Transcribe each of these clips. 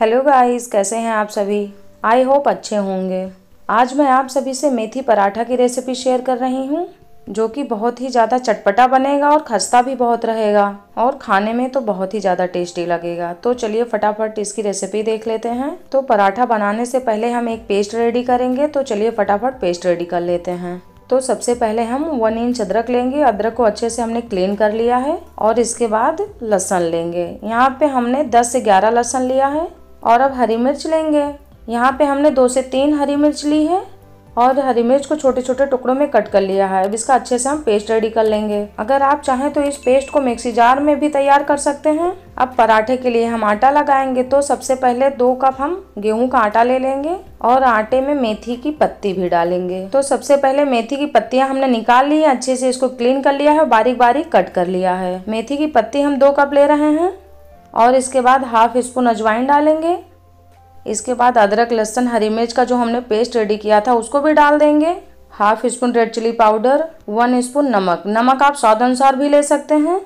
hello guys कैसे हैं आप सभी आई होप अच्छे होंगे आज मैं आप सभी से मेथी पराठा की रेसिपी शेयर कर रही हूँ जो कि बहुत ही ज़्यादा चटपटा बनेगा और खस्ता भी बहुत रहेगा और खाने में तो बहुत ही ज़्यादा टेस्टी लगेगा तो चलिए फटाफट इसकी रेसिपी देख लेते हैं तो पराठा बनाने से पहले हम एक पेस्ट रेडी करेंगे तो चलिए फटाफट पेस्ट रेडी कर लेते हैं तो सबसे पहले हम वन इंच अदरक लेंगे अदरक को अच्छे से हमने क्लीन कर लिया है और इसके बाद लहसन लेंगे यहाँ पे हमने 10 से 11 लहसन लिया है और अब हरी मिर्च लेंगे यहाँ पे हमने दो से तीन हरी मिर्च ली है और हरी मिर्च को छोटे छोटे टुकड़ों में कट कर लिया है अब इसका अच्छे से हम पेस्ट रेडी कर लेंगे अगर आप चाहें तो इस पेस्ट को मिक्सी जार में भी तैयार कर सकते हैं अब पराठे के लिए हम आटा लगाएंगे तो सबसे पहले दो कप हम गेहूं का आटा ले लेंगे और आटे में मेथी की पत्ती भी डालेंगे तो सबसे पहले मेथी की पत्तियां हमने निकाल ली है अच्छे से इसको क्लीन कर लिया है बारीक बारीक कट कर लिया है मेथी की पत्ती हम दो कप ले रहे हैं और इसके बाद हाफ स्पून अजवाइन डालेंगे इसके बाद अदरक लहसन हरी मिर्च का जो हमने पेस्ट रेडी किया था उसको भी डाल देंगे half spoon red chilli powder one spoon नमक नमक आप स्वाद अनुसार भी ले सकते हैं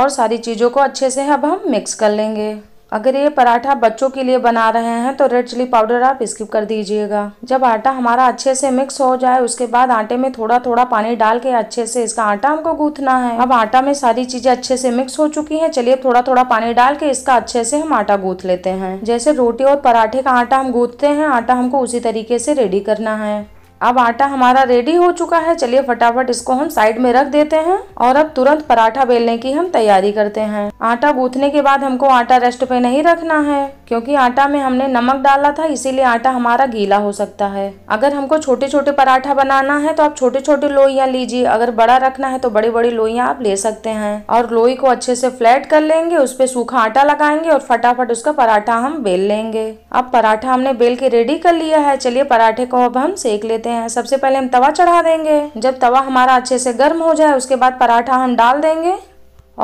और सारी चीज़ों को अच्छे से अब हम मिक्स कर लेंगे अगर ये पराठा बच्चों के लिए बना रहे हैं तो रेड चिली पाउडर आप स्किप कर दीजिएगा जब आटा हमारा अच्छे से मिक्स हो जाए उसके बाद आटे में थोड़ा थोड़ा पानी डाल के अच्छे से इसका आटा हमको गूंथना है अब आटा में सारी चीजें अच्छे से मिक्स हो चुकी हैं चलिए थोड़ा थोड़ा पानी डाल के इसका अच्छे से हम आटा गूंथ लेते हैं जैसे रोटी और पराठे का आटा हम गूंथते हैं आटा हमको उसी तरीके से रेडी करना है अब आटा हमारा रेडी हो चुका है चलिए फटाफट इसको हम साइड में रख देते हैं और अब तुरंत पराठा बेलने की हम तैयारी करते हैं आटा गूंथने के बाद हमको आटा रेस्ट पे नहीं रखना है क्योंकि आटा में हमने नमक डाला था इसीलिए आटा हमारा गीला हो सकता है अगर हमको छोटे छोटे पराठा बनाना है तो आप छोटे छोटे लोइयाँ लीजिए अगर बड़ा रखना है तो बड़ी बड़ी लोइयाँ आप ले सकते हैं और लोई को अच्छे से फ्लैट कर लेंगे उस पर सूखा आटा लगाएंगे और फटाफट उसका पराठा हम बेल लेंगे अब पराठा हमने बेल के रेडी कर लिया है चलिए पराठे को अब हम सेक लेते हैं सबसे पहले हम तवा चढ़ा देंगे जब तवा हमारा अच्छे से गर्म हो जाए उसके बाद पराठा हम डाल देंगे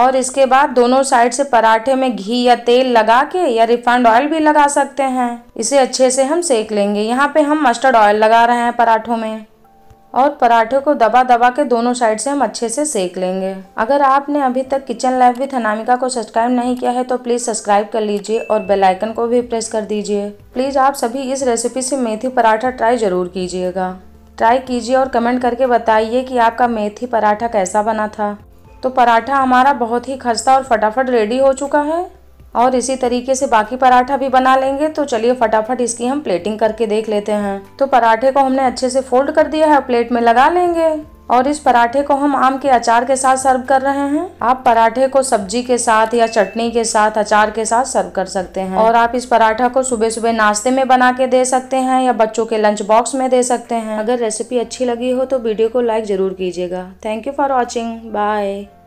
और इसके बाद दोनों साइड से पराठे में घी या तेल लगा के या रिफाइंड ऑयल भी लगा सकते हैं इसे अच्छे से हम सेक लेंगे यहाँ पे हम मस्टर्ड ऑयल लगा रहे हैं पराठों में और पराठे को दबा दबा के दोनों साइड से हम अच्छे से सेक लेंगे अगर आपने अभी तक किचन लाइफ विथ अनामिका को सब्सक्राइब नहीं किया है तो प्लीज़ सब्सक्राइब कर लीजिए और बेल आइकन को भी प्रेस कर दीजिए प्लीज़ आप सभी इस रेसिपी से मेथी पराठा ट्राई ज़रूर कीजिएगा ट्राई कीजिए और कमेंट करके बताइए कि आपका मेथी पराठा कैसा बना था तो पराठा हमारा बहुत ही खस्ता और फटाफट रेडी हो चुका है और इसी तरीके से बाकी पराठा भी बना लेंगे तो चलिए फटाफट इसकी हम प्लेटिंग करके देख लेते हैं तो पराठे को हमने अच्छे से फोल्ड कर दिया है और प्लेट में लगा लेंगे और इस पराठे को हम आम के अचार के साथ सर्व कर रहे हैं आप पराठे को सब्जी के साथ या चटनी के साथ अचार के साथ सर्व कर सकते हैं और आप इस पराठा को सुबह सुबह नाश्ते में बना के दे सकते हैं या बच्चों के लंच बॉक्स में दे सकते हैं अगर रेसिपी अच्छी लगी हो तो वीडियो को लाइक जरूर कीजिएगा thank you for watching bye